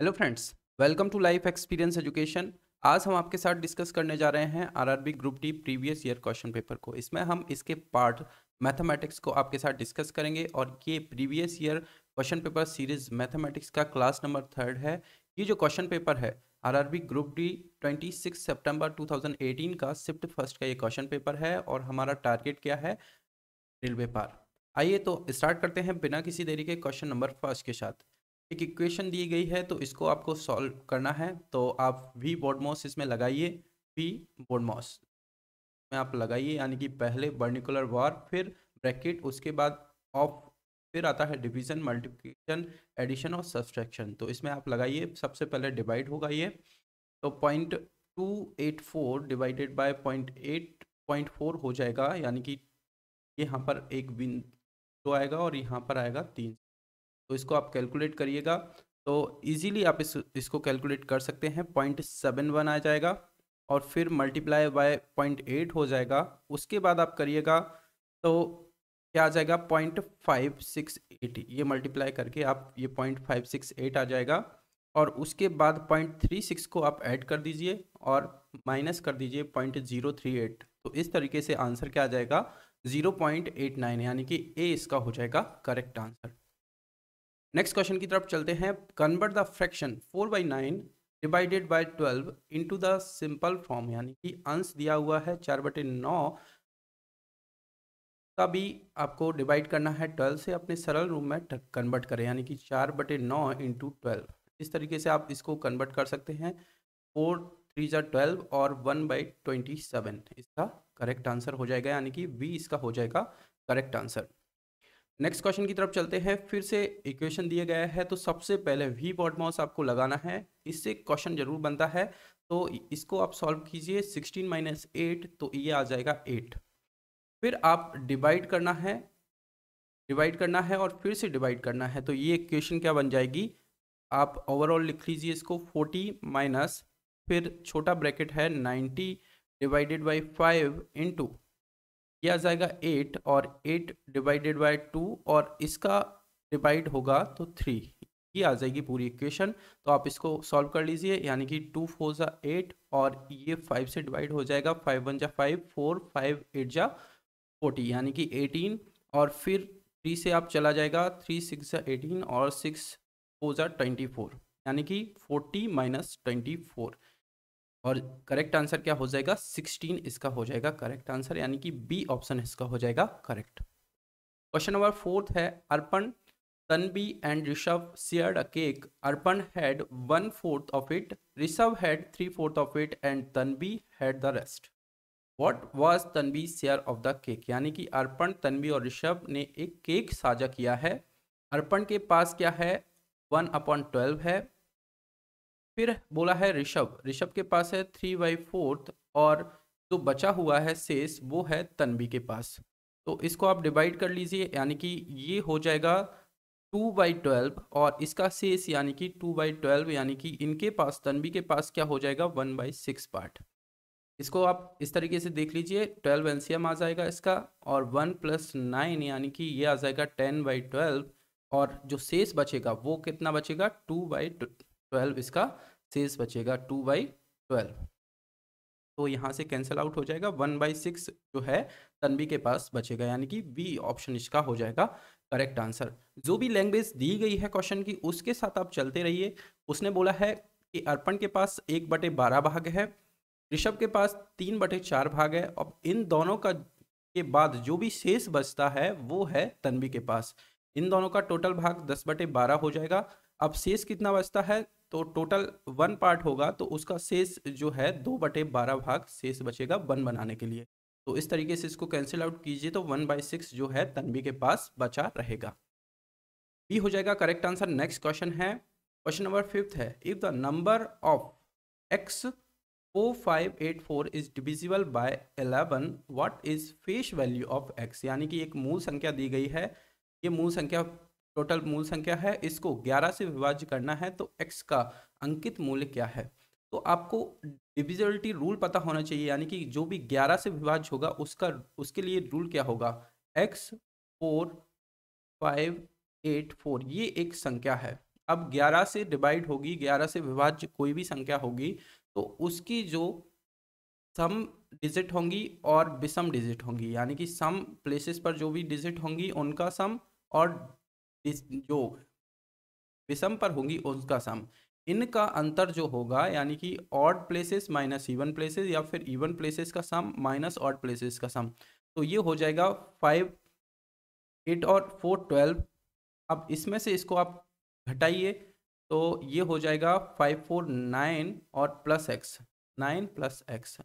Hello friends welcome to life experience education आज हम आपके साथ डिस्कस करने जा रहे हैं RRB group D previous year question paper को इसमें हम इसके पार्ट मैथमेटिक्स को आपके साथ डिस्कस करेंगे और ये previous year question paper series mathematics का क्लास नंबर थर्ड है ये जो क्वेश्चन पेपर है आर ग्रुप डी 26 सितंबर 2018 का सिफ्ट फर्स्ट का ये क्वेश्चन पेपर है और हमारा टारगेट क्या है रेलवे पार आइए तो स्टार्ट करते हैं बिना किसी देरी के क्वेश्चन नंबर फर्स्ट के साथ एक इक्वेशन दी गई है तो इसको आपको सॉल्व करना है तो आप वी बोडमोस इसमें लगाइए वी बोडमोस में आप लगाइए यानी कि पहले वर्निकुलर वार फिर ब्रैकेट उसके बाद ऑफ फिर आता है डिवीजन मल्टीप्लिकेशन एडिशन और सब्सट्रैक्शन तो इसमें आप लगाइए सबसे पहले डिवाइड होगा ये तो point two eight four divided by point eight point four हो जाएगा यानी कि यहाँ पर एक बिंदु आएगा और यहाँ पर आएगा तीन तो इसको आप कैलकुलेट करिएगा तो इजीली आप इस इसको कैलकुलेट कर सकते हैं पॉइंट सेवन वन आ जाएगा और फिर मल्टीप्लाई बाय पॉइंट एट हो जाएगा उसके बाद आप करिएगा तो क्या आ जाएगा पॉइंट फाइव सिक्स एट ये मल्टीप्लाई करके आप ये पॉइंट फाइव सिक्स एट आ जाएगा और उसके बाद पॉइंट थ्री सिक्स को आप ऐड कर दीजिए और माइनस कर दीजिए पॉइंट जीरो थ्री एट तो इस तरीके से आंसर क्या आ जाएगा ज़ीरो पॉइंट एट नाइन यानी कि ए इसका हो जाएगा करेक्ट आंसर नेक्स्ट क्वेश्चन की तरफ चलते हैं convert the fraction four by nine divided by twelve to the simple form यानी कि अंश दिया हुआ है चार बटे नौ का भी आपको डिवाइड करना है ट्वेल्व से अपने सरल रूप में कन्वर्ट करें यानी कि चार बटे नौ इंटू ट्वेल्व इस तरीके से आप इसको कन्वर्ट कर सकते हैं फोर थ्री ज़ा ट्वेल्व और वन बाई ट्वेंटी सेवन इसका करेक्ट आंसर हो जाएगा यानी कि बी इसका हो जाएगा करेक्ट आंसर नेक्स्ट क्वेश्चन की तरफ चलते हैं फिर से इक्वेशन दिया गया है तो सबसे पहले वी माउस आपको लगाना है इससे क्वेश्चन जरूर बनता है तो इसको आप सॉल्व कीजिए सिक्सटीन माइनस एट तो ये आ जाएगा एट फिर आप डिवाइड करना है डिवाइड करना है और फिर से डिवाइड करना है तो ये इक्वेशन क्या बन जाएगी आप ओवरऑल लिख लीजिए इसको फोर्टी माइनस फिर छोटा ब्रैकेट है ninety divided by five into किया जाएगा एट और एट डिवाइडेड बाय टू और इसका डिवाइड होगा तो थ्री ये आ जाएगी पूरी इक्वेशन तो आप इसको सॉल्व कर लीजिए यानी कि टू फोर ज़ा एट और ये फाइव से डिवाइड हो जाएगा फाइव वन जा फाइव फोर फाइव एट जा फोर्टी यानी कि एटीन और फिर थ्री से आप चला जाएगा थ्री सिक्स जा एटीन और सिक्स फोर ज़ा ट्वेंटी फोर यानी कि फोर्टी माइनस ट्वेंटी फोर और करेक्ट आंसर क्या हो जाएगा सिक्सटीन इसका हो जाएगा करेक्ट आंसर यानी कि बी ऑप्शन इसका हो जाएगा करेक्ट क्वेश्चन नंबर फोर्थ है Arpan Tanvi and Rishabh shared a cake Arpan had one fourth of it Rishabh had three fourth of it and Tanvi had the rest what was Tanvi share of the cake यानी कि अर्पण तनबी और ऋषभ ने एक केक साझा किया है अर्पण के पास क्या है वन अपॉन ट्वेल्व है फिर बोला है ऋषभ ऋषभ के पास है थ्री बाई फोर्थ और जो बचा हुआ है शेष वो है तनबी के पास तो इसको आप डिवाइड कर लीजिए यानी कि ये हो जाएगा टू बाई ट्वेल्व और इसका शेष यानी कि टू बाई ट्वेल्व यानी कि इनके पास तनबी के पास क्या हो जाएगा वन बाई सिक्स पार्ट इसको आप इस तरीके से देख लीजिए ट्वेल्व एनसीएम आ जाएगा इसका और वन प्लस नाइन यानी कि ये आ जाएगा टेन बाई ट्वेल्व और जो शेष बचेगा वो कितना बचेगा टू बाई ट्वेल्व इसका शेष बचेगा टू बाई ट्वेल्व तो यहाँ से कैंसिल आउट हो जाएगा वन बाई सिक्स जो है तनवी के पास बचेगा यानी कि बी ऑप्शन इसका हो जाएगा करेक्ट आंसर जो भी लैंग्वेज दी गई है क्वेश्चन की उसके साथ आप चलते रहिए उसने बोला है कि अर्पण के पास एक बटे बारह भाग है ऋषभ के पास तीन बटे चार भाग है और इन दोनों का के बाद जो भी शेष बचता है वो है तनवी के पास इन दोनों का टोटल भाग दस बटे बारह हो जाएगा अब शेष कितना बचता है तो टोटल वन पार्ट होगा तो उसका शेष जो है दो बटे बारह भाग शेष बचेगा वन बनाने के लिए तो इस तरीके से इसको कैंसिल आउट कीजिए तो वन बाई सिक्स जो है तनवी के पास बचा रहेगा बी हो जाएगा करेक्ट आंसर नेक्स्ट क्वेश्चन है क्वेश्चन नंबर फिफ्थ है if the number of X O five eight four is divisible by eleven what is face value of X यानी कि एक मूल संख्या दी गई है ये मूल संख्या टोटल मूल संख्या है इसको 11 से विभाज्य करना है तो x का अंकित मूल्य क्या है तो आपको डिविजिबिलिटी रूल पता होना चाहिए यानी कि जो भी 11 से विभाज्य होगा उसका उसके लिए रूल क्या होगा x four five eight four ये एक संख्या है अब 11 से डिवाइड होगी 11 से विभाज्य कोई भी संख्या होगी तो उसकी जो सम डिजिट होंगी और विषम डिजिट होंगी यानी कि सम प्लेसेस पर जो भी डिजिट होंगी उनका सम और जो विषम पर होंगी उसका सम इनका अंतर जो होगा यानी कि odd places minus even places या फिर इवन प्लेसेस का सम माइनस ऑड प्लेसेस का सम तो ये हो जाएगा फाइव एट और फोर ट्वेल्व अब इसमें से इसको आप घटाइए तो ये हो जाएगा फाइव फोर नाइन और plus X nine plus X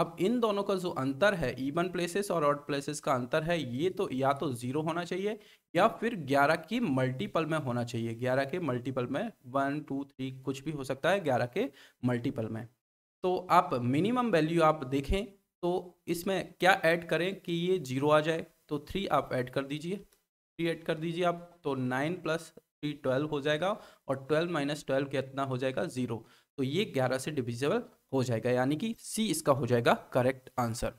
अब इन दोनों का जो अंतर है ईवन प्लेसेस और ऑड प्लेसेस का अंतर है ये तो या तो जीरो होना चाहिए या फिर ग्यारह की मल्टीपल में होना चाहिए ग्यारह के मल्टीपल में वन टू थ्री कुछ भी हो सकता है ग्यारह के मल्टीपल में तो आप मिनिमम वैल्यू आप देखें तो इसमें क्या ऐड करें कि ये जीरो आ जाए तो थ्री आप ऐड कर दीजिए थ्री ऐड कर दीजिए आप तो नाइन प्लस थ्री ट्वेल्व हो जाएगा और ट्वेल्व माइनस ट्वेल्व कितना हो जाएगा ज़ीरो तो ये ग्यारह से डिविजिबल हो जाएगा यानी कि सी इसका हो जाएगा करेक्ट आंसर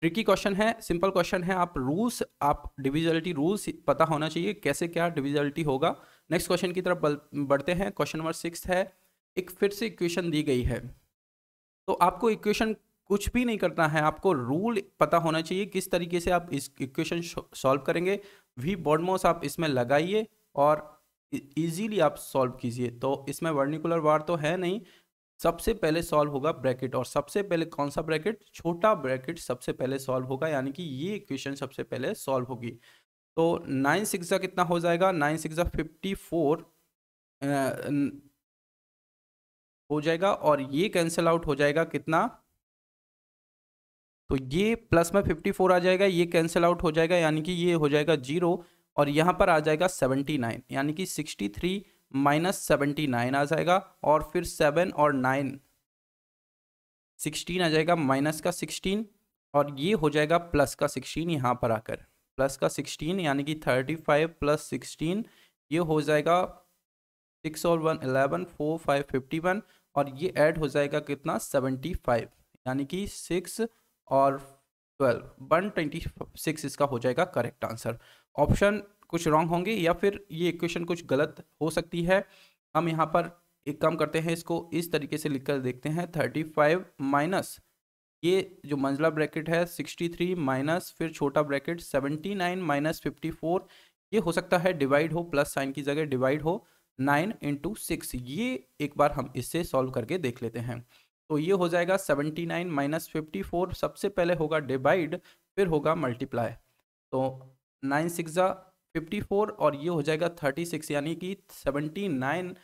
ट्रिकी क्वेश्चन है सिंपल क्वेश्चन है आप रूल्स आप डिविजिबिलिटी रूल्स पता होना चाहिए कैसे क्या डिविजिबिलिटी होगा नेक्स्ट क्वेश्चन की तरफ बढ़ते हैं क्वेश्चन नंबर सिक्स है एक फिर से इक्वेशन दी गई है तो आपको इक्वेशन कुछ भी नहीं करना है आपको रूल पता होना चाहिए किस तरीके से आप इस इक्वेशन सॉल्व करेंगे वी बॉडमोस आप इसमें लगाइए और इजीली आप सॉल्व कीजिए तो इसमें वर्निकुलर वार तो है नहीं सबसे पहले सॉल्व होगा ब्रैकेट और सबसे पहले कौन सा ब्रैकेट छोटा ब्रैकेट सबसे पहले सॉल्व होगा यानी कि ये इक्वेशन सबसे पहले सॉल्व होगी तो नाइन सिक्स कितना हो जाएगा नाइन सिक्सा फिफ्टी फोर हो जाएगा और ये कैंसिल आउट हो जाएगा कितना तो ये प्लस में फिफ्टी फोर आ जाएगा ये कैंसिल आउट हो जाएगा यानी कि ये हो जाएगा जीरो और यहाँ पर आ जाएगा सेवेंटी नाइन यानी कि sixty three minus seventy nine आ जाएगा और फिर सेवन और नाइन सिक्सटीन आ जाएगा माइनस का सिक्सटीन और ये हो जाएगा प्लस का सिक्सटीन यहाँ पर आकर प्लस का सिक्सटीन यानी कि थर्टी फाइव प्लस सिक्सटीन ये हो जाएगा सिक्स और one eleven four five fifty one और ये ऐड हो जाएगा कितना सेवेंटी फाइव यानी कि सिक्स और ट्वेल्व वन ट्वेंटी सिक्स इसका हो जाएगा करेक्ट आंसर ऑप्शन कुछ रॉन्ग होंगे या फिर ये इक्वेशन कुछ गलत हो सकती है हम यहाँ पर एक काम करते हैं इसको इस तरीके से लिखकर देखते हैं थर्टी फाइव माइनस ये जो मंजिला ब्रैकेट है सिक्सटी थ्री माइनस फिर छोटा bracket seventy nine minus fifty four ये हो सकता है डिवाइड हो प्लस साइन की जगह डिवाइड हो नाइन इंटू सिक्स ये एक बार हम इससे सॉल्व करके देख लेते हैं तो ये हो जाएगा seventy nine minus fifty four सबसे पहले होगा डिवाइड फिर होगा मल्टीप्लाई तो नाइन सिक्स जा फिफ्टी फोर और ये हो जाएगा थर्टी सिक्स यानी कि seventy nine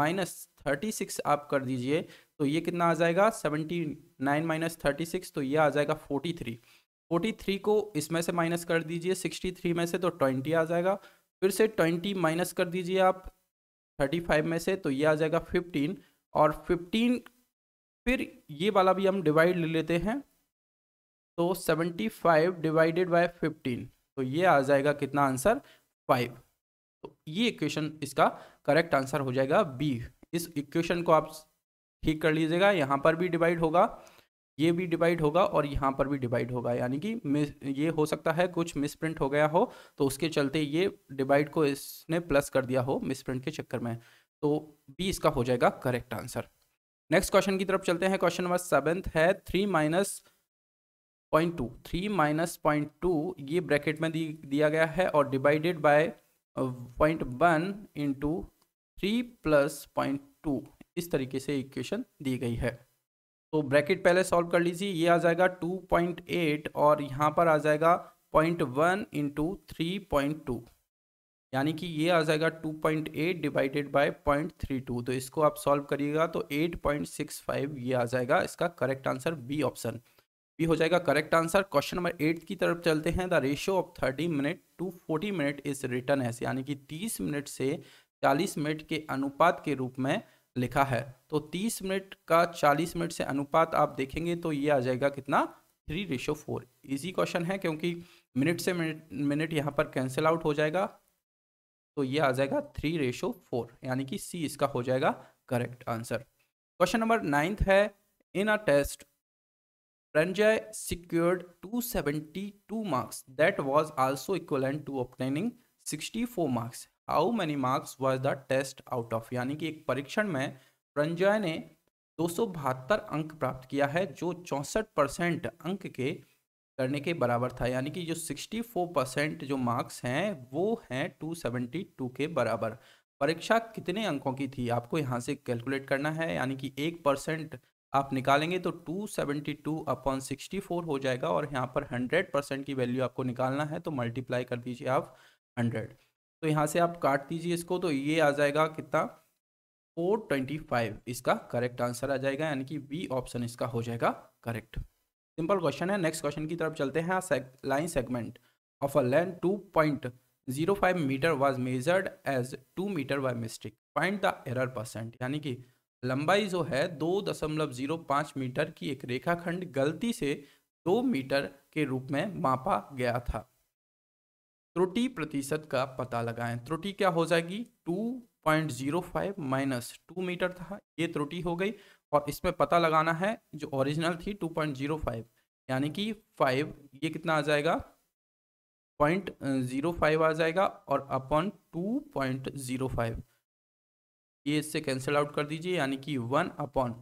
minus thirty six आप कर दीजिए तो ये कितना आ जाएगा seventy nine minus thirty six तो ये आ जाएगा फोर्टी थ्री फोर्टी थ्री को इसमें से माइनस कर दीजिए सिक्सटी थ्री में से तो ट्वेंटी आ जाएगा फिर से ट्वेंटी माइनस कर दीजिए आप थर्टी फाइव में से तो ये आ जाएगा फिफ्टीन और फिफ्टीन फिर ये वाला भी हम डिवाइड ले लेते हैं तो seventy five divided by fifteen तो ये आ जाएगा कितना आंसर फाइव तो ये इक्वेशन इसका करेक्ट आंसर हो जाएगा बी इस इक्वेशन को आप ठीक कर लीजिएगा यहाँ पर भी डिवाइड होगा ये भी डिवाइड होगा और यहाँ पर भी डिवाइड होगा यानी कि ये हो सकता है कुछ मिसप्रिंट हो गया हो तो उसके चलते ये डिवाइड को इसने प्लस कर दिया हो मिसप्रिंट के चक्कर में तो बी इसका हो जाएगा करेक्ट आंसर नेक्स्ट क्वेश्चन की तरफ चलते हैं क्वेश्चन नंबर सेवेंथ है three minus point two three minus point two ये ब्रैकेट में दी दिया गया है और divided by point one into three plus point two इस तरीके से इक्वेशन दी गई है तो ब्रैकेट पहले सॉल्व कर लीजिए ये आ जाएगा टू पॉइंट एट और यहाँ पर आ जाएगा point one into three point two यानी कि ये आ जाएगा two point eight divided by point three two तो इसको आप सॉल्व करिएगा तो एट पॉइंट सिक्स फाइव ये आ जाएगा इसका करेक्ट आंसर बी ऑप्शन भी हो जाएगा correct answer question number eight की तरफ चलते हैं the ratio of thirty minute to forty minute is written as यानी कि तीस मिनट से चालीस मिनट के अनुपात के रूप में लिखा है तो तीस मिनट का चालीस मिनट से अनुपात आप देखेंगे तो ये आ जाएगा कितना three ratio four easy question है क्योंकि मिनट से मिनट मिनट यहाँ पर कैंसिल आउट हो जाएगा तो ये आ जाएगा थ्री रेशो फोर यानी कि सी इसका हो जाएगा correct answer question number ninth है in a test Pranjay secured 272 marks. That was also equivalent to obtaining 64 marks. How many marks was the test out of यानी कि एक परीक्षण में प्रंजय ने दो अंक प्राप्त किया है जो चौंसठ परसेंट अंक के करने के बराबर था यानी कि जो 64 परसेंट जो मार्क्स हैं वो हैं 272 के बराबर परीक्षा कितने अंकों की थी आपको यहाँ से कैलकुलेट करना है यानी कि एक परसेंट आप निकालेंगे तो 272 सेवेंटी टू अपॉन सिक्सटी हो जाएगा और यहाँ पर 100 परसेंट की वैल्यू आपको निकालना है तो मल्टीप्लाई कर दीजिए आप 100 तो यहाँ से आप काट दीजिए इसको तो ये आ जाएगा कितना 425 इसका करेक्ट आंसर आ जाएगा यानी कि बी ऑप्शन इसका हो जाएगा करेक्ट सिंपल क्वेश्चन है नेक्स्ट क्वेश्चन की तरफ चलते हैं line segment of a land two metre was measured as two metre by mistake find the error percent यानी कि लंबाई जो है दो दशमलव जीरो पाँच मीटर की एक रेखाखंड गलती से दो मीटर के रूप में मापा गया था त्रुटि प्रतिशत का पता लगाएं त्रुटि क्या हो जाएगी two point zero five minus two metre था ये त्रुटि हो गई और इसमें पता लगाना है जो ओरिजिनल थी टू पॉइंट जीरो फाइव यानी कि फाइव ये कितना आ जाएगा पॉइंट जीरो फाइव आ जाएगा और upon two point zero five ये इससे कैंसिल आउट कर दीजिए यानी कि वन अपॉन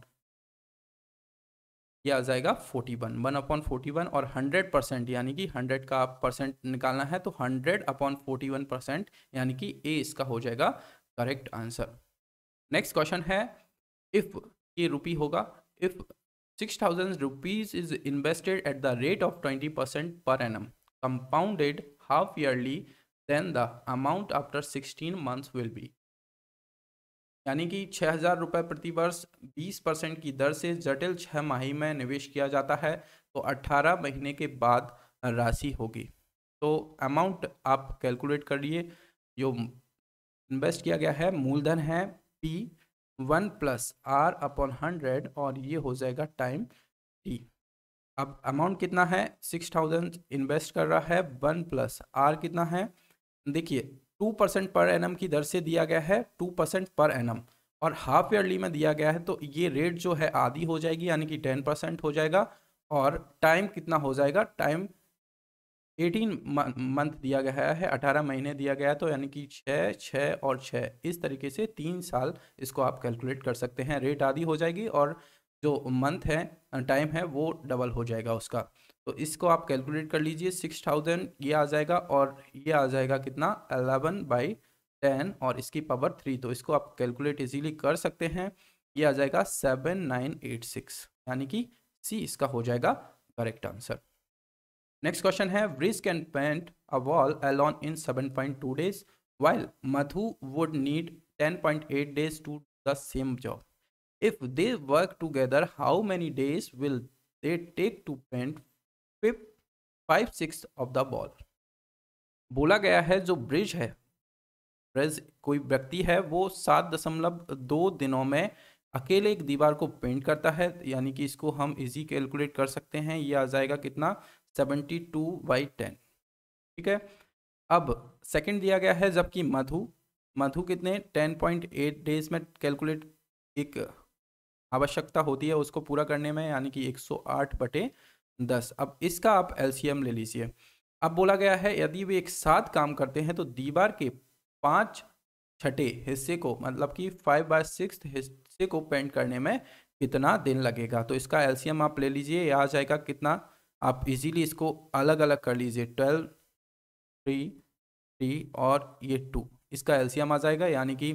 ये आ जाएगा forty one one upon forty one और हंड्रेड परसेंट यानी कि हंड्रेड का परसेंट निकालना है तो hundred upon forty one percent यानी कि ए इसका हो जाएगा करेक्ट आंसर नेक्स्ट क्वेश्चन है इफ़ ये रुपी होगा if six thousand rupees is invested at the rate of twenty percent per annum compounded half yearly then the amount after sixteen months will be यानी कि छः हज़ार रुपये प्रति वर्ष बीस परसेंट की दर से जटिल छः माही में निवेश किया जाता है तो अट्ठारह महीने के बाद राशि होगी तो अमाउंट आप कैलकुलेट करिए जो इन्वेस्ट किया गया है मूलधन है P one plus R upon hundred और ये हो जाएगा टाइम टी अब अमाउंट कितना है सिक्स थाउजेंड इन्वेस्ट कर रहा है वन प्लस आर कितना है देखिए टू परसेंट पर एनम की दर से दिया गया है टू परसेंट पर एनम और हाफ ईयरली में दिया गया है तो ये रेट जो है आधी हो जाएगी यानी कि टेन परसेंट हो जाएगा और टाइम कितना हो जाएगा टाइम एटीन मंथ दिया गया है अठारह महीने दिया गया है तो यानी कि छः छः और छः इस तरीके से तीन साल इसको आप कैलकुलेट कर सकते हैं रेट आधी हो जाएगी और जो मंथ है टाइम है वो डबल हो जाएगा उसका तो इसको आप कैलकुलेट कर लीजिए सिक्स थाउजेंड ये आ जाएगा और ये आ जाएगा कितना अलेवन बाई टेन और इसकी पावर थ्री तो इसको आप कैलकुलेट इजीली कर सकते हैं ये आ जाएगा सेवन नाइन एट सिक्स यानी कि सी इसका हो जाएगा करेक्ट आंसर नेक्स्ट क्वेश्चन है Brij can paint a wall alone in seven point two days while Madhu would need ten point eight days to the same job if they work together how many days will they take to paint fifth five six of the ball बोला गया है जो bridge है bridge कोई व्यक्ति है वो सात दशमलव दो दिनों में अकेले एक दीवार को पेंट करता है यानी कि इसको हम इजी कैलकुलेट कर सकते हैं ये आ जाएगा कितना सेवेंटी टू बाई टेन ठीक है अब सेकंड दिया गया है जबकि मधु मधु कितने टेन पॉइंट एट डेज में कैलकुलेट एक आवश्यकता होती है उसको पूरा करने में यानी कि एक सौ आठ बटे दस अब इसका आप एलसीएम ले लीजिए अब बोला गया है यदि वे एक साथ काम करते हैं तो दीवार के पाँच छठे हिस्से को मतलब कि फाइव बाय सिक्स हिस्से को पेंट करने में कितना दिन लगेगा तो इसका एलसीएम आप ले लीजिए आ जाएगा कितना आप इजीली इसको अलग अलग कर लीजिए ट्वेल्व थ्री थ्री और ये टू इसका एलसीएम आ जाएगा यानी कि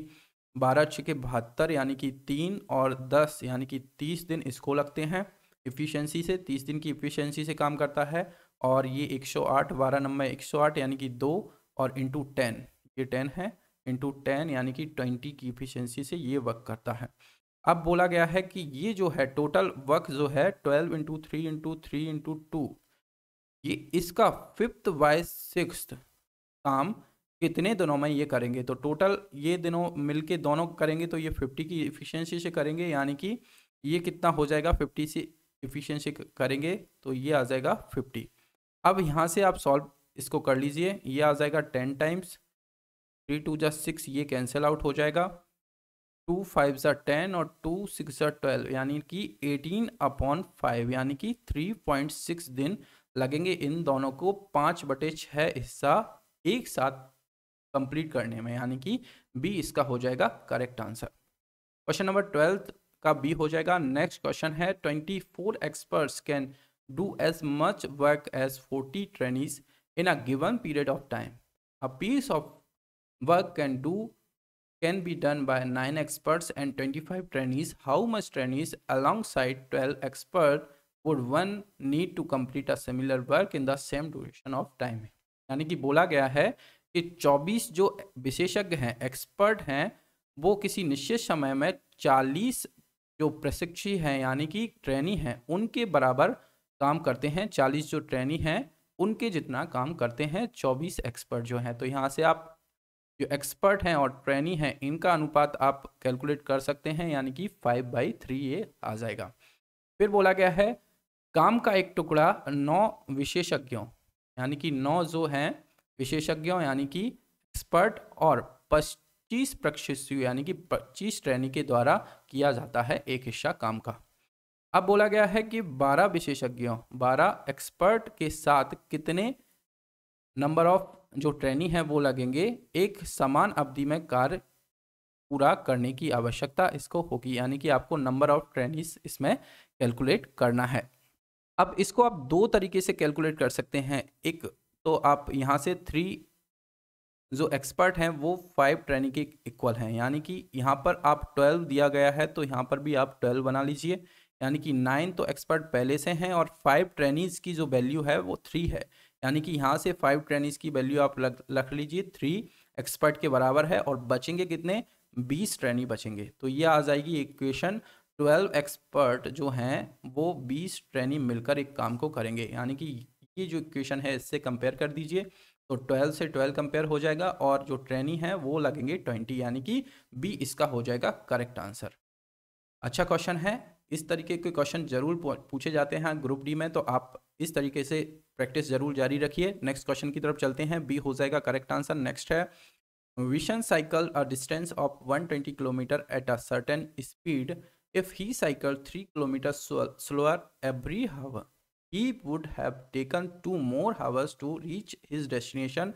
बारह छः के बहत्तर यानी कि तीन और दस यानी कि तीस दिन इसको लगते हैं इफ़िशेंसी से तीस दिन की इफ़िशेंसी से काम करता है और ये एक सौ आठ बारह नंबर एक सौ आठ यानी कि दो और इंटू टेन ये टेन है इंटू टेन यानी कि ट्वेंटी की इफिशियंसी से ये वर्क करता है अब बोला गया है कि ये जो है टोटल वर्क जो है twelve into three into three into two ये इसका फिफ्थ बाय सिक्स काम कितने दिनों में ये करेंगे तो टोटल ये दिनों मिलके दोनों करेंगे तो ये फिफ्टी की इफिशियंसी से करेंगे यानी कि ये कितना हो जाएगा फिफ्टी से इफिशियंसी करेंगे तो ये आ जाएगा फिफ्टी अब यहाँ से आप सॉल्व इसको कर लीजिए ये आ जाएगा टेन टाइम्स थ्री टू जा सिक्स ये कैंसिल आउट हो जाएगा टू फाइव ज़ा टेन और टू सिक्स ज़ा ट्वेल्व यानी कि एटीन अपॉन फाइव यानी कि थ्री पॉइंट सिक्स दिन लगेंगे इन दोनों को पाँच बटे छः हिस्सा एक साथ कंप्लीट करने में यानी कि बी इसका हो जाएगा correct answer question number twelfth का बी हो जाएगा नेक्स्ट क्वेश्चन है twenty four experts can do as much work as forty trainees in a given period of time a piece of work can do can be done by nine experts and twenty five trainees how much trainees alongside twelve expert would one need to complete a similar work in the same duration of time यानी कि बोला गया है कि चौबीस जो विशेषज्ञ हैं एक्सपर्ट हैं वो किसी निश्चित समय में चालीस जो प्रशिक्षी हैं यानी कि ट्रेनी हैं उनके बराबर काम करते हैं चालीस जो ट्रेनी हैं उनके जितना काम करते हैं चौबीस एक्सपर्ट जो हैं तो यहाँ से आप जो एक्सपर्ट हैं और ट्रेनी हैं इनका अनुपात आप कैलकुलेट कर सकते हैं यानी कि फाइव बाई थ्री ये आ जाएगा फिर बोला गया है काम का एक टुकड़ा नौ विशेषज्ञों यानी कि नौ जो हैं विशेषज्ञों यानी कि एक्सपर्ट और पस पच्चीस प्रक्षेस्यु यानी कि पच्चीस श्रेणी के द्वारा किया जाता है एक हिस्सा काम का अब बोला गया है कि बारह विशेषज्ञों बारह एक्सपर्ट के साथ कितने नंबर ऑफ जो ट्रेनी है वो लगेंगे एक समान अवधि में कार्य पूरा करने की आवश्यकता इसको होगी यानी कि आपको नंबर ऑफ ट्रेनी इसमें कैलकुलेट करना है अब इसको आप दो तरीके से कैलकुलेट कर सकते हैं एक तो आप यहाँ से थ्री जो एक्सपर्ट हैं वो फाइव ट्रेनिंग के इक्वल हैं यानी कि यहाँ पर आप ट्वेल्व दिया गया है तो यहाँ पर भी आप ट्वेल्व बना लीजिए यानी कि नाइन तो एक्सपर्ट पहले से हैं और फाइव ट्रेनिज की जो वैल्यू है वो थ्री है यानी कि यहाँ से फाइव ट्रेनिज की वैल्यू आप रख लीजिए थ्री एक्सपर्ट के बराबर है और बचेंगे कितने बीस ट्रेनी बचेंगे तो ये आ जाएगी इक्वेशन ट्वेल्व एक्सपर्ट जो हैं वो बीस ट्रेनी मिलकर एक काम को करेंगे यानी कि ये जो इक्वेशन है इससे कंपेयर कर दीजिए तो 12 से 12 कंपेयर हो जाएगा और जो ट्रेनी है वो लगेंगे 20 यानी कि बी इसका हो जाएगा करेक्ट आंसर अच्छा क्वेश्चन है इस तरीके के क्वेश्चन जरूर पूछे जाते हैं ग्रुप डी में तो आप इस तरीके से प्रैक्टिस जरूर जारी रखिए नेक्स्ट क्वेश्चन की तरफ चलते हैं बी हो जाएगा करेक्ट आंसर नेक्स्ट है Vishan cycle a distance of 120 kilometre at a certain speed if he cycle three kilometre slower every hour he would have taken two more hours to reach his destination.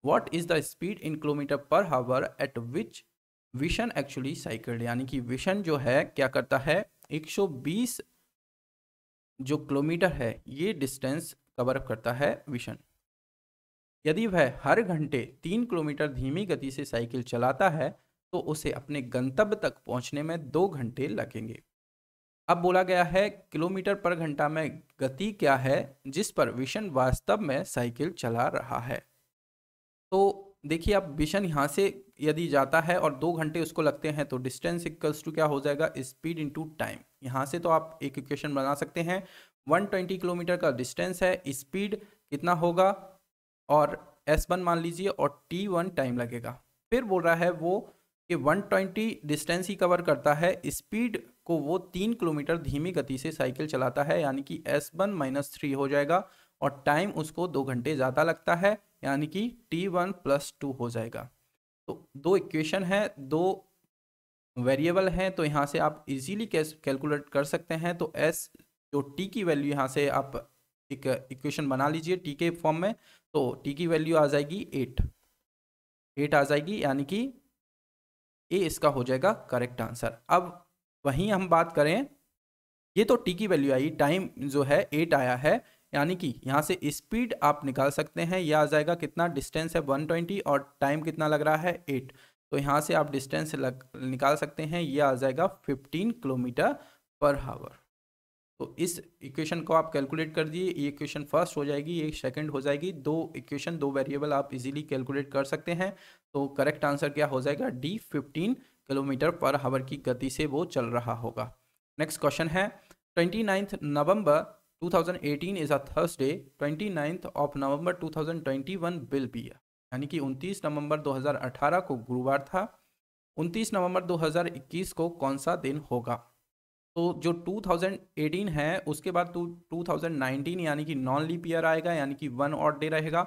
What is the speed in kilometer per hour at which vision actually cycled yani ki vision jo hai kya karta hai 120 jo kilometer hai ye distance cover karta hai vision यदि वह हर घंटे तीन kilometre धीमी गति से cycle चलाता है तो उसे अपने गंतव्य तक पहुंचने में दो घंटे लगेंगे अब बोला गया है किलोमीटर पर घंटा में गति क्या है जिस पर विशन वास्तव में साइकिल चला रहा है तो देखिए अब विशन यहाँ से यदि जाता है और दो घंटे उसको लगते हैं तो डिस्टेंस इक्वल्स टू क्या हो जाएगा स्पीड टू टाइम यहाँ से तो आप एक इक्वेशन बना सकते हैं 120 किलोमीटर का डिस्टेंस है स्पीड कितना होगा और वन मान लीजिए और वन टाइम लगेगा फिर बोल रहा है वो कि 120 डिस्टेंस ही कवर करता है स्पीड को वो तीन किलोमीटर धीमी गति से साइकिल चलाता है यानी कि एस वन माइनस थ्री हो जाएगा और टाइम उसको दो घंटे ज़्यादा लगता है यानी कि टी वन प्लस टू हो जाएगा तो दो इक्वेशन है दो वेरिएबल हैं तो यहाँ से आप इजीली कैलकुलेट कर सकते हैं तो एस जो टी की वैल्यू यहाँ से आप एक इक्वेशन बना लीजिए टी के फॉर्म में तो टी की वैल्यू आ जाएगी एट एट आ जाएगी यानी कि ए इसका हो जाएगा करेक्ट आंसर अब वहीं हम बात करें ये तो टी की वैल्यू आई टाइम जो है एट आया है यानी कि यहाँ से स्पीड आप निकाल सकते हैं यह आ जाएगा कितना डिस्टेंस है 120 और टाइम कितना लग रहा है 8 तो यहाँ से आप डिस्टेंस लग निकाल सकते हैं यह आ जाएगा 15 किलोमीटर पर हावर तो इस इक्वेशन को आप कैलकुलेट कर दिए ये इक्वेशन फर्स्ट हो जाएगी ये सेकंड हो जाएगी दो इक्वेशन दो वेरिएबल आप इजीली कैलकुलेट कर सकते हैं तो करेक्ट आंसर क्या हो जाएगा डी फिफ्टीन किलोमीटर पर हवर की गति से वो चल रहा होगा नेक्स्ट क्वेश्चन है twenty ninth November 2018 is a Thursday twenty ninth of November 2021 will be यानी कि 29 नवंबर 2018 को गुरुवार था 29 नवंबर 2021 को कौन सा दिन होगा तो जो 2018 है उसके बाद थाउजेंड तो नाइनटीन यानी कि नॉन लीप ईयर आएगा यानी कि वन ऑट डे रहेगा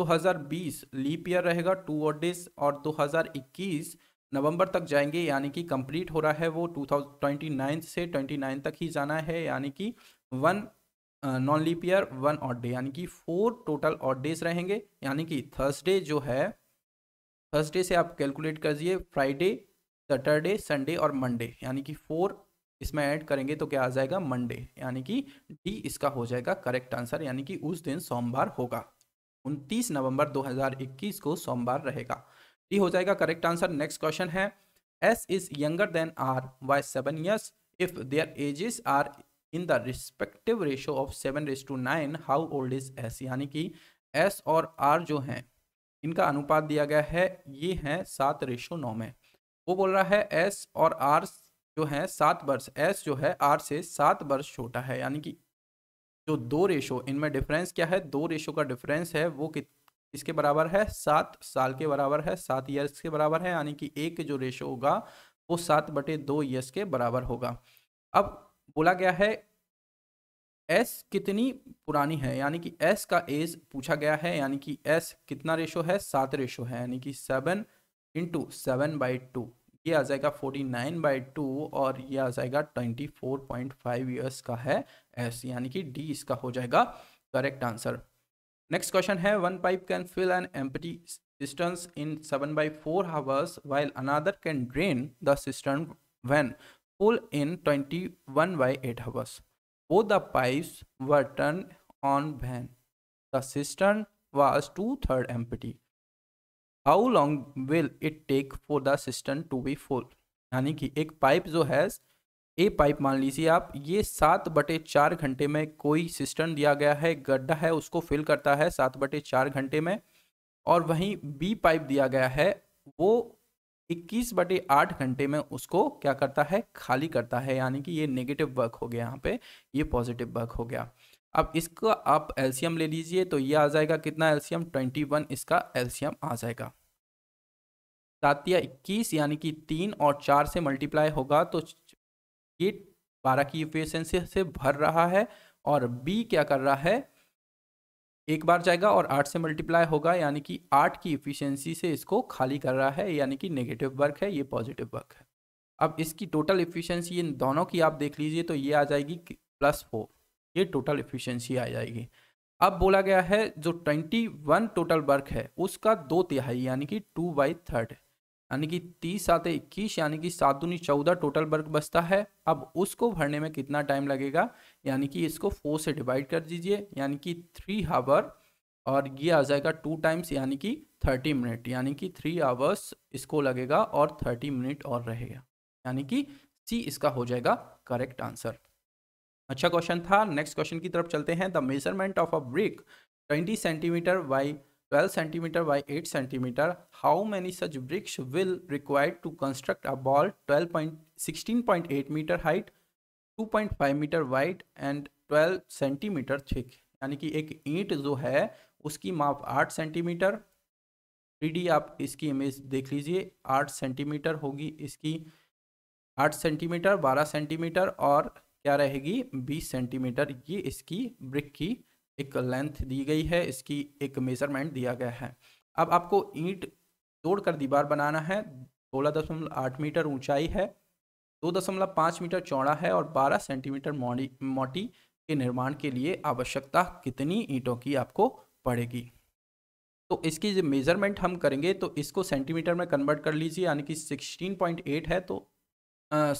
2020 लीप ईयर रहेगा टू ऑट डेज और 2021 नवंबर तक जाएंगे यानी कि कंप्लीट हो रहा है वो टू से ट्वेंटी तक ही जाना है यानी कि one non leap year one odd day यानी कि फोर टोटल ऑट डेज रहेंगे यानी कि थर्सडे जो है थर्सडे से आप कैलकुलेट कर दिए फ्राइडे सैटरडे संडे और मंडे यानी कि फोर इसमें ऐड करेंगे तो क्या आ जाएगा मंडे यानी कि डी इसका हो जाएगा करेक्ट आंसर यानी कि उस दिन सोमवार होगा उनतीस नवंबर 2021 को सोमवार रहेगा ये हो जाएगा करेक्ट आंसर नेक्स्ट क्वेश्चन है S is younger than R by seven years if their ages are in the respective ratio of seven is to nine how old is S यानी कि एस और आर जो हैं इनका अनुपात दिया गया है ये है सात रेशो नौ में वो बोल रहा है एस और आर जो है सात वर्ष एस जो है आर से सात वर्ष छोटा है यानी कि जो दो रेशो इनमें डिफरेंस क्या है दो रेशो का डिफरेंस है वो कित इसके बराबर है सात साल के बराबर है सात ईयर्स के बराबर है यानी कि एक के जो रेशो होगा वो सात बटे दो ईयर्स के बराबर होगा अब बोला गया है एस कितनी पुरानी है यानी कि एस का एज पूछा गया है यानी कि एस कितना रेशो है सात रेशो है यानी कि seven into seven by two ये आ जाएगा फोर्टी नाइन बाई टू और ये आ जाएगा twenty four point five years का है एस यानी कि डी इसका हो जाएगा करेक्ट आंसर नेक्स्ट क्वेश्चन है one pipe can fill an empty cistern in seven by four hours while another can drain the cistern when full in twenty one by eight hours वो the pipes were turn on when the cistern was two third empty how long will it take for the cistern to be full यानी कि एक pipe जो है ए pipe मान लीजिए आप ये सात बटे चार घंटे में कोई सिस्टम दिया गया है गड्ढा है उसको फिल करता है सात बटे चार घंटे में और वहीं बी पाइप दिया गया है वो इक्कीस बटे आठ घंटे में उसको क्या करता है खाली करता है यानी कि ये नेगेटिव वर्क हो गया यहाँ पे ये पॉजिटिव वर्क हो गया अब इसका आप एल्शियम ले लीजिए तो ये आ जाएगा कितना एल्शियम ट्वेंटी वन इसका एल्शियम आ जाएगा सात या इक्कीस यानी कि तीन और चार से मल्टीप्लाई होगा तो ये बारह की इफिशियंसी से भर रहा है और बी क्या कर रहा है एक बार जाएगा और आठ से मल्टीप्लाई होगा यानी कि आठ की इफिशियंसी से इसको खाली कर रहा है यानी कि नेगेटिव वर्क है ये पॉजिटिव वर्क है अब इसकी टोटल इफिशियंसी इन दोनों की आप देख लीजिए तो ये आ जाएगी प्लस फोर ये टोटल इफिशियंसी आ जाएगी अब बोला गया है जो ट्वेंटी वन टोटल वर्क है उसका दो तिहाई यानी कि टू बाई थर्ड यानी कि तीस सात इक्कीस यानी कि सात दूनी चौदह टोटल वर्क बचता है अब उसको भरने में कितना टाइम लगेगा यानी कि इसको फोर से डिवाइड कर दीजिए यानी कि थ्री हावर और ये आ जाएगा टू टाइम्स यानी कि थर्टी मिनट यानी कि थ्री आवर्स इसको लगेगा और थर्टी मिनट और रहेगा यानी कि सी इसका हो जाएगा करेक्ट आंसर अच्छा क्वेश्चन था नेक्स्ट क्वेश्चन की तरफ चलते हैं the measurement of a brick twenty centimetre by 12 centimeter by 8 centimeter how many such bricks will required to construct a ball 12.16.8 meter height 2.5 meter wide and 12 centimeter thick यानी कि एक ईंट जो है उसकी माप 8 सेंटीमीटर थ्री आप इसकी इमेज देख लीजिए 8 सेंटीमीटर होगी इसकी 8 सेंटीमीटर 12 सेंटीमीटर और क्या रहेगी 20 सेंटीमीटर ये इसकी ब्रिक की एक लेंथ दी गई है इसकी एक मेजरमेंट दिया गया है अब आपको ईंट तोड़कर दीवार बनाना है सोलह दशमलव आठ मीटर ऊंचाई है दो दशमलव पाँच मीटर चौड़ा है और बारह सेंटीमीटर मोटी मोटी के निर्माण के लिए आवश्यकता कितनी ईंटों की आपको पड़ेगी तो इसकी जो मेज़रमेंट हम करेंगे तो इसको सेंटीमीटर में कन्वर्ट कर लीजिए यानी कि सिक्सटीन पॉइंट एट है तो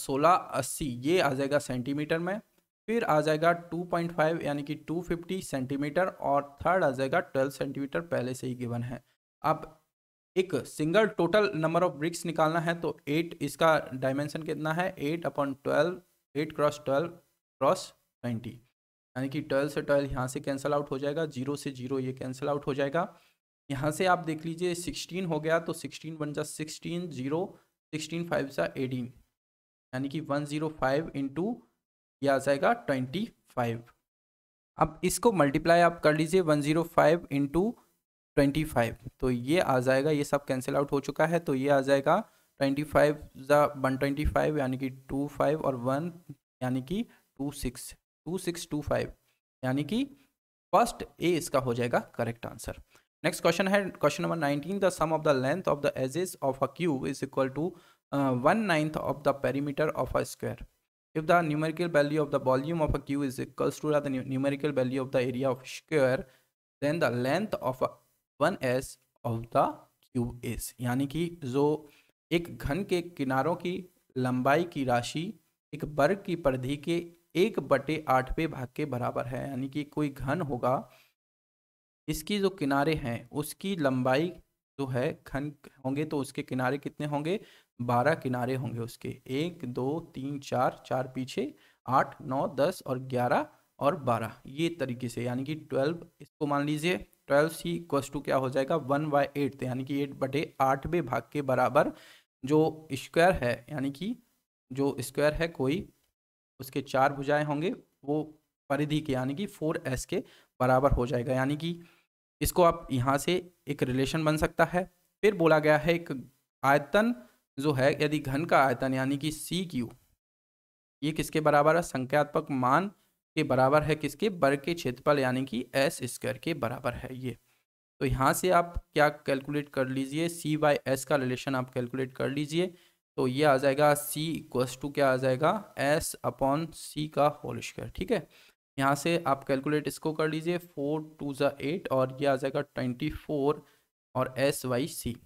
सोलह अस्सी ये आ जाएगा सेंटीमीटर में फिर आ जाएगा 2.5 यानी कि 250 सेंटीमीटर और थर्ड आ जाएगा 12 सेंटीमीटर पहले से ही गिवन है अब एक single total number of bricks निकालना है तो एट इसका डायमेंशन कितना है eight upon twelve eight cross twelve cross twenty यानी कि ट्वेल्व से ट्वेल्व यहाँ से कैंसिल आउट हो जाएगा जीरो से जीरो ये कैंसिल आउट हो जाएगा यहाँ से आप देख लीजिए सिक्सटीन हो गया तो सिक्सटीन वन जा सिक्सटीन जीरो सिक्सटीन फाइव जा एटीन यानी कि वन जीरो फाइव इंटू यह आ जाएगा ट्वेंटी फाइव अब इसको मल्टीप्लाई आप कर लीजिए one zero five into twenty five तो ये आ जाएगा ये सब कैंसिल आउट हो चुका है तो ये आ जाएगा ट्वेंटी फाइव ज़ा वन ट्वेंटी फाइव यानी कि टू फाइव और वन यानी कि two six two six two five यानी कि फर्स्ट ए इसका हो जाएगा करेक्ट आंसर नेक्स्ट क्वेश्चन है question number nineteen the sum of the length of the edges of a cube is equal to one ninth of the perimeter of a square If the numerical value of the volume of a cube is equals to the numerical value of the area of square, then the length of one S of the cube S यानी कि जो एक घन के किनारों की लंबाई की राशि एक वर्ग की परिधि के एक बटे आठवें भाग के बराबर है यानी कि कोई घन होगा इसकी जो किनारे हैं उसकी लंबाई जो है घन होंगे तो उसके किनारे कितने होंगे बारह किनारे होंगे उसके एक दो तीन चार चार पीछे आठ नौ दस और ग्यारह और बारह ये तरीके से यानी कि ट्वेल्व इसको मान लीजिए ट्वेल्व सी इक्वस टू क्या हो जाएगा वन बाय एट यानी कि एट बटे आठवें भाग के बराबर जो स्क्वायर है यानी कि जो स्क्वायर है कोई उसके चार भुजाएं होंगे वो परिधि के यानी कि फोर एस के बराबर हो जाएगा यानी कि इसको आप यहाँ से एक रिलेशन बन सकता है फिर बोला गया है एक आयतन जो है यदि घन का आयतन यानी कि सी क्यू ये किसके बराबर है संख्यात्मक मान के बराबर है किसके वर्ग के क्षेत्रफल यानी कि एस स्क्वायर के बराबर है ये तो यहाँ से आप क्या कैलकुलेट कर लीजिए सी बाई एस का रिलेशन आप कैलकुलेट कर लीजिए तो ये आ जाएगा सी इक्वस टू क्या आ जाएगा एस अपॉन सी का होल स्क्वायर ठीक है यहाँ से आप कैलकुलेट इसको कर लीजिए फोर टू ज़ा एट और ये आ जाएगा ट्वेंटी फोर और एस वाई सी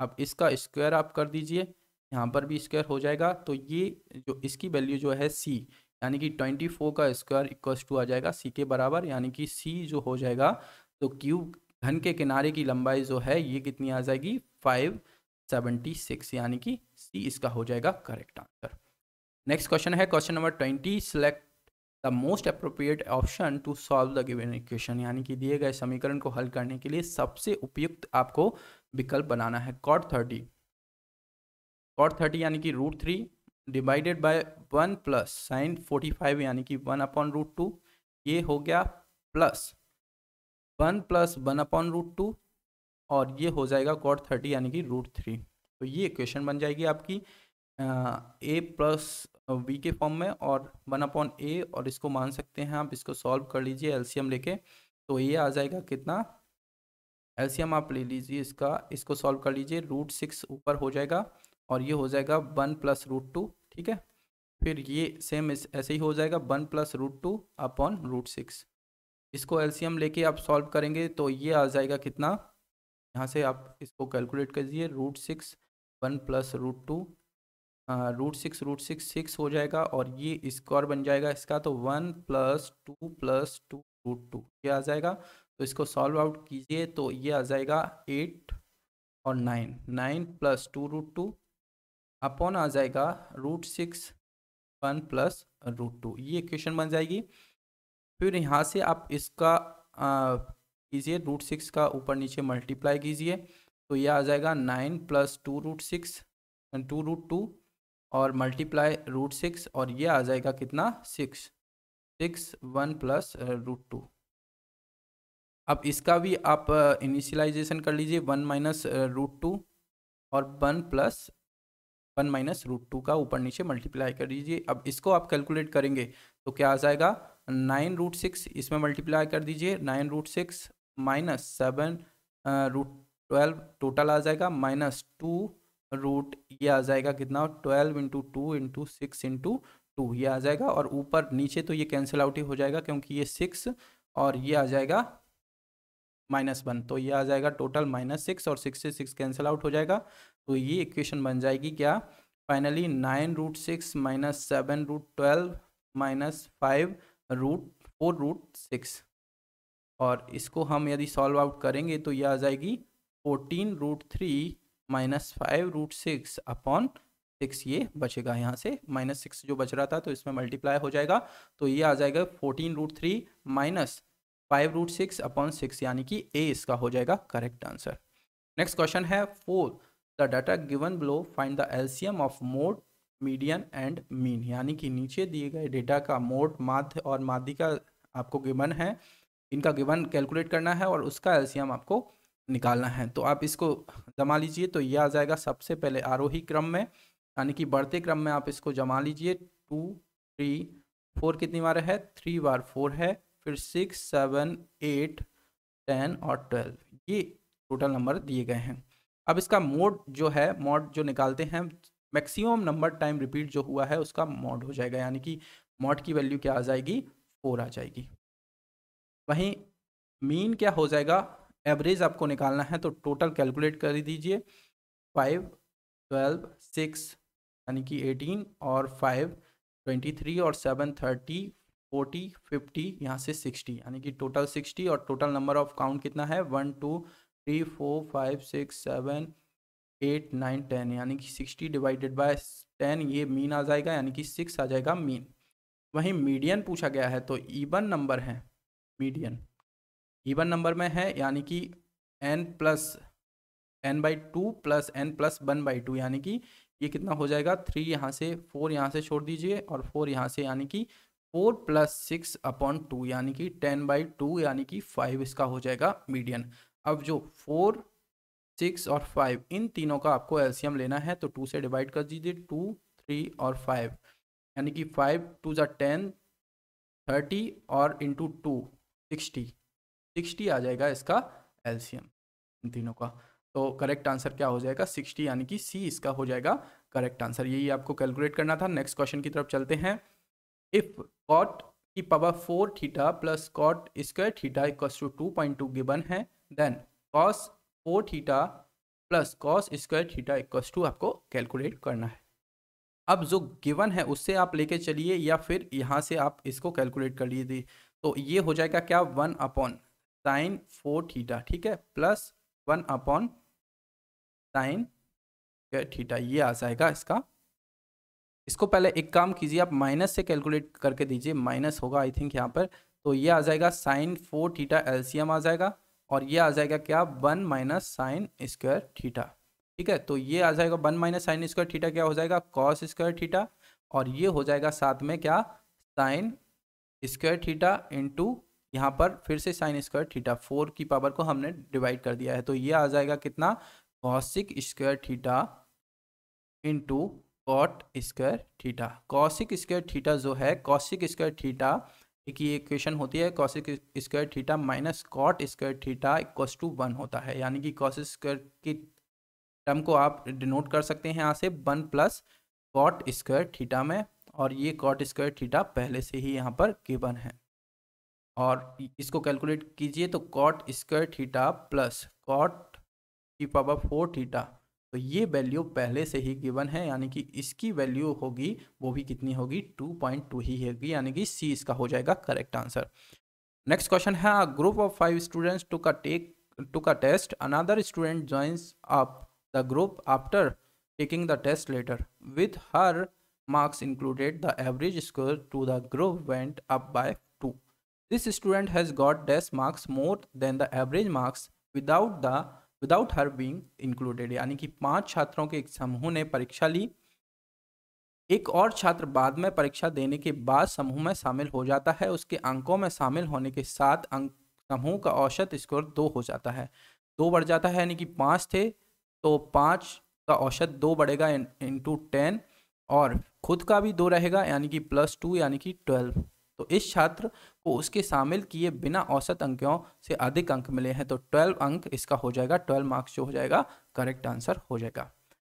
अब इसका स्क्वायर आप कर दीजिए यहाँ पर भी स्क्वायर हो जाएगा तो ये जो इसकी वैल्यू जो है सी यानी कि ट्वेंटी फोर का स्क्वायर इक्वस टू आ जाएगा सी के बराबर यानी कि सी जो हो जाएगा तो क्यूब घन के किनारे की लंबाई जो है ये कितनी आ जाएगी फाइव सेवेंटी सिक्स यानी कि सी इसका हो जाएगा करेक्ट आंसर नेक्स्ट क्वेश्चन है question number twenty select the most appropriate option to solve the given equation यानी कि दिए गए समीकरण को हल करने के लिए सबसे उपयुक्त आपको विकल्प बनाना है कॉट थर्टी कॉट थर्टी यानी कि root three divided by one plus sine forty five यानी कि वन अपॉन रूट टू ये हो गया plus one plus one upon root two और ये हो जाएगा कॉट थर्टी यानी कि रूट थ्री तो ये इक्वेशन बन जाएगी आपकी ए प्लस बी के फॉर्म में और वन अपॉन ए और इसको मान सकते हैं आप इसको सॉल्व कर लीजिए एलसीएम लेके तो ये आ जाएगा कितना एलसीएम आप ले लीजिए इसका इसको सॉल्व कर लीजिए रूट सिक्स ऊपर हो जाएगा और ये हो जाएगा वन प्लस रूट टू ठीक है फिर ये सेम ऐसे ही हो जाएगा one plus root two upon root six इसको एलसीएम लेके आप सॉल्व करेंगे तो ये आ जाएगा कितना यहाँ से आप इसको कैलकुलेट कर दीजिए root six one plus root two root six root six six हो जाएगा और ये स्क्वायर बन जाएगा इसका तो one plus two plus two root two ये आ जाएगा तो इसको सॉल्व आउट कीजिए तो ये आ जाएगा एट और nine nine plus two root two upon आ जाएगा root six one plus root two ये इक्वेशन बन जाएगी फिर यहाँ से आप इसका कीजिए रूट सिक्स का ऊपर नीचे मल्टीप्लाई कीजिए तो यह आ जाएगा nine plus two root six two root two और मल्टीप्लाई रूट सिक्स और ये आ जाएगा कितना six six one plus root two अब इसका भी आप इनिशियलाइजेशन कर लीजिए वन माइनस रूट टू और one plus one minus root two का ऊपर नीचे मल्टीप्लाई कर दीजिए अब इसको आप कैलकुलेट करेंगे तो क्या आ जाएगा नाइन रूट सिक्स इसमें मल्टीप्लाई कर दीजिए nine root six minus seven root twelve total आ जाएगा माइनस टू रूट ये आ जाएगा कितना twelve into two into six into two ये आ जाएगा और ऊपर नीचे तो ये कैंसिल आउट ही हो जाएगा क्योंकि ये सिक्स और ये आ जाएगा माइनस वन तो ये आ जाएगा टोटल माइनस सिक्स और सिक्स से सिक्स कैंसिल आउट हो जाएगा तो ये इक्वेशन बन जाएगी क्या finally nine root six minus seven root twelve minus five root four root six और इसको हम यदि सॉल्व आउट करेंगे तो ये आ जाएगी fourteen root three minus five root six upon six ये बचेगा यहाँ से माइनस सिक्स जो बच रहा था तो इसमें मल्टीप्लाई हो जाएगा तो ये आ जाएगा fourteen root three minus five root six upon six यानी कि ए इसका हो जाएगा करेक्ट आंसर नेक्स्ट क्वेश्चन है four the data given below find the LCM of mode median and mean यानी कि नीचे दिए गए डेटा का मोड माध्य और माध्यिका आपको गिवन है इनका गिवन कैलकुलेट करना है और उसका एल्सियम आपको निकालना है तो आप इसको जमा लीजिए तो यह आ जाएगा सबसे पहले आरोही क्रम में यानी कि बढ़ते क्रम में आप इसको जमा लीजिए टू थ्री फोर कितनी बार है थ्री बार फोर है फिर सिक्स सेवन एट टेन और ट्वेल्व ये टोटल नंबर दिए गए हैं अब इसका मोड जो है मॉड जो निकालते हैं मैक्सिमम नंबर टाइम रिपीट जो हुआ है उसका मॉड हो जाएगा यानी कि मॉड की वैल्यू क्या आ जाएगी फोर आ जाएगी वहीं मीन क्या हो जाएगा एवरेज आपको निकालना है तो टोटल कैलकुलेट कर दीजिए फाइव ट्वेल्व सिक्स यानी कि एटीन और फाइव ट्वेंटी थ्री और सेवन थर्टी फोर्टी फिफ्टी यहाँ से सिक्सटी यानी कि टोटल सिक्सटी और टोटल नंबर ऑफ काउंट कितना है one two three four five six seven eight nine ten यानी कि सिक्सटी डिवाइडेड बाय टेन ये मीन आ जाएगा यानी कि सिक्स आ जाएगा मीन वहीं मीडियन पूछा गया है तो ईवन नंबर है मीडियन ईवन नंबर में है यानी कि N plus N by two plus N plus one by two यानी कि ये कितना हो जाएगा थ्री यहाँ से फोर यहाँ से छोड़ दीजिए और फोर यहाँ से यानी कि four plus six upon two यानी कि टेन बाई टू यानी कि फाइव इसका हो जाएगा मीडियन अब जो फोर सिक्स और फाइव इन तीनों का आपको एल्सियम लेना है तो टू से डिवाइड कर दीजिए टू थ्री और फाइव यानी कि फाइव टू ज़ा टेन थर्टी और इंटू टू सिक्सटी सिक्सटी आ जाएगा इसका एल्सियम इन तीनों का तो करेक्ट आंसर क्या हो जाएगा सिक्सटी यानी कि सी इसका हो जाएगा करेक्ट आंसर यही आपको कैलकुलेट करना था नेक्स्ट क्वेश्चन की तरफ चलते हैं इफ कॉट की power four theta plus cot square theta equal to two point two given है then cos four theta plus cos square theta equals to आपको कैलकुलेट करना है अब जो गिवन है उससे आप लेके चलिए या फिर यहाँ से आप इसको कैलकुलेट कर लीजिए तो ये हो जाएगा क्या one upon sine four theta ठीक है plus one upon sine theta ये आ जाएगा इसका इसको पहले एक काम कीजिए आप माइनस से कैलकुलेट करके दीजिए माइनस होगा आई थिंक यहाँ पर तो ये आ जाएगा साइन फोर थीटा एलसीएम आ जाएगा और ये आ जाएगा क्या one minus sine square theta ठीक है तो ये आ जाएगा one minus sine square theta क्या हो जाएगा कॉस स्क्वायर थीटा और ये हो जाएगा साथ में क्या साइन स्क्वायर थीटा इंटू यहाँ पर फिर से साइन स्क्वायर थीटा फोर की पावर को हमने डिवाइड कर दिया है तो ये आ जाएगा कितना cosec square theta into cot square theta cosec square theta जो है कॉसिक स्क्वायर थीटा की ये इक्वेशन होती है cosec square theta minus cot square theta equals to one होता है यानी कि कॉसिक स्क्वायर की टर्म को आप डिनोट कर सकते हैं यहाँ से one plus cot square theta में और ये कॉट स्क्वायर थीटा पहले से ही यहाँ पर गिवन है और इसको कैलकुलेट कीजिए तो cot square theta plus cot की पावर फोर थीटा तो ये वैल्यू पहले से ही गिवन है यानी कि इसकी वैल्यू होगी वो भी कितनी होगी टू ही होगी यानी कि सी इसका हो जाएगा करेक्ट आंसर नेक्स्ट क्वेश्चन है group of five students to का टेक टू का test another student joins up the group after taking the test later with her marks included the average score to the group went up by two this student has got डेस्ट marks more than the average marks without the without her being included यानी कि पांच छात्रों के एक समूह ने परीक्षा ली एक और छात्र बाद में परीक्षा देने के बाद समूह में शामिल हो जाता है उसके अंकों में शामिल होने के साथ अंक समूह का औसत स्कोर दो हो जाता है दो बढ़ जाता है यानी कि पाँच थे तो पाँच का औसत दो बढ़ेगा इंटू टेन और खुद का भी दो रहेगा यानी कि प्लस टू यानी कि ट्वेल्व इस छात्र को उसके शामिल किए बिना औसत अंकों से अधिक अंक मिले हैं तो ट्वेल्व अंक इसका हो जाएगा ट्वेल्व मार्क्स जो हो जाएगा करेक्ट आंसर हो जाएगा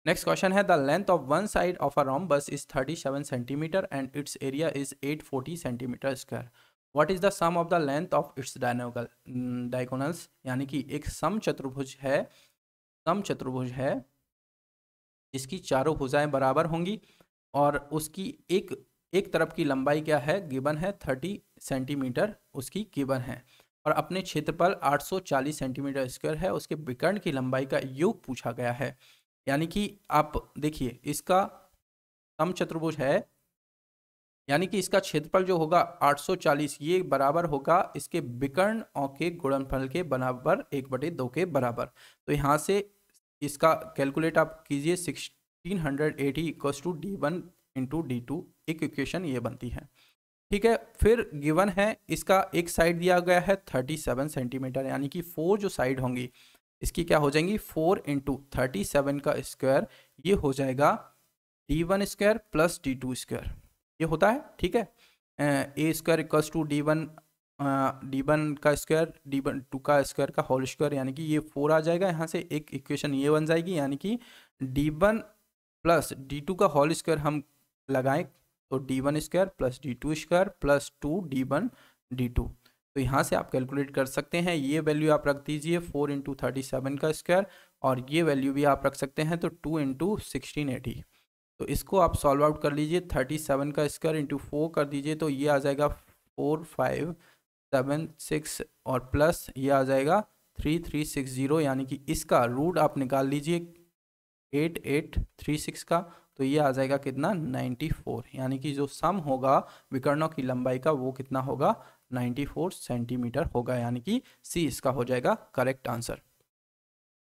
नेक्स्ट क्वेश्चन है the length of one side of a rhombus is 37 centimetre and its area is 840 centimetre square what is the sum of the length of its diagonal diagonals यानी कि एक सम चतुर्भुज है सम चतुर्भुज है जिसकी चारों भुजाएं बराबर होंगी और उसकी एक एक तरफ की लंबाई क्या है गिबन है थर्टी सेंटीमीटर उसकी गिबन है और अपने क्षेत्रफल 840 सेंटीमीटर स्क्वायर है उसके विकर्ण की लंबाई का योग पूछा गया है यानी कि आप देखिए इसका सम चतुर्भुज है यानी कि इसका क्षेत्रफल जो होगा 840 ये बराबर होगा इसके विकर्ण और के गुणनफल के बराबर एक बटे दो के बराबर तो यहाँ से इसका कैलकुलेट आप कीजिए sixteen hundred eighty equal to D one into D two एक इक्वेशन ये बनती है ठीक है फिर गिवन है इसका एक साइड दिया गया है थर्टी सेवन सेंटीमीटर यानी कि फोर जो साइड होंगी इसकी क्या हो जाएंगी फोर इंटू थर्टी सेवन का स्क्वायर ये हो जाएगा D one square plus D two square ये होता है ठीक है A square equal to D one D one का स्क्वायर डी वन टू का स्क्वायर का होल स्क्वायर यानी कि ये फोर आ जाएगा यहाँ से एक इक्वेशन ये बन जाएगी यानी कि D one plus D two का होल स्क्वायर हम लगाएं तो D one square plus D two square plus two D one D two तो यहाँ से आप कैलकुलेट कर सकते हैं ये वैल्यू आप रख दीजिए फोर इंटू थर्टी सेवन का स्क्वायर और ये वैल्यू भी आप रख सकते हैं तो टू इंटू सिक्सटीन एटी तो इसको आप सॉल्व आउट कर लीजिए थर्टी सेवन का स्क्वायर इंटू फोर कर दीजिए तो ये आ जाएगा फोर फाइव सेवन सिक्स और प्लस ये आ जाएगा थ्री थ्री सिक्स ज़ीरो यानी कि इसका रूट आप निकाल लीजिए एट एट थ्री सिक्स का तो ये आ जाएगा कितना 94 यानी कि जो सम होगा विकर्णों की लंबाई का वो कितना होगा 94 सेंटीमीटर होगा यानी कि सी इसका हो जाएगा करेक्ट आंसर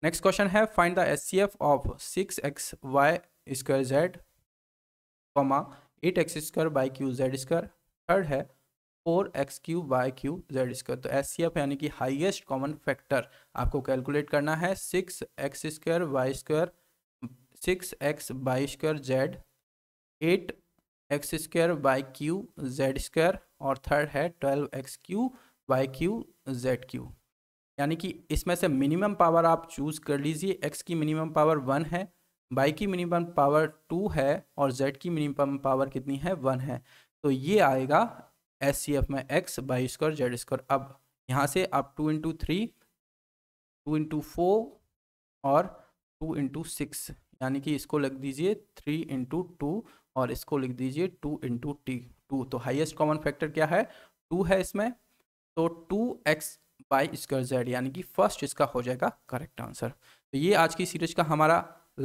नेक्स्ट क्वेश्चन है find the S C F of six x y square z comma eight x square y cube z square third है four x cube y cube z square तो S C F यानी कि highest common factor आपको calculate करना है six x square y square six x y square z eight x square y cube z square और third है twelve x cube y cube z cube यानी कि इसमें से मिनिमम पावर आप चूज़ कर लीजिए एक्स की मिनिमम पावर वन है बाई की मिनिमम पावर टू है और जेड की मिनिमम पावर कितनी है वन है तो ये आएगा एस सी एफ में x y square z square अब यहाँ से आप two into three two into four और टू इंटू सिक्स यानी कि इसको लिख दीजिए थ्री इंटू टू और इसको लिख दीजिए टू इंटू टी टू तो हाईएस्ट कॉमन फैक्टर क्या है टू है इसमें तो two x y square z यानी कि फर्स्ट इसका हो जाएगा करेक्ट आंसर तो ये आज की सीरीज का हमारा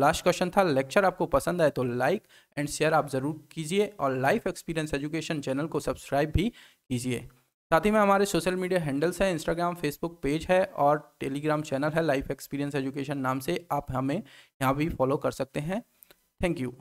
लास्ट क्वेश्चन था लेक्चर आपको पसंद आए तो लाइक एंड शेयर आप ज़रूर कीजिए और लाइफ एक्सपीरियंस एजुकेशन चैनल को सब्सक्राइब भी कीजिए साथ ही में हमारे सोशल मीडिया हैंडल्स हैं इंस्टाग्राम फेसबुक पेज है और टेलीग्राम चैनल है लाइफ एक्सपीरियंस एजुकेशन नाम से आप हमें यहाँ भी फॉलो कर सकते हैं थैंक यू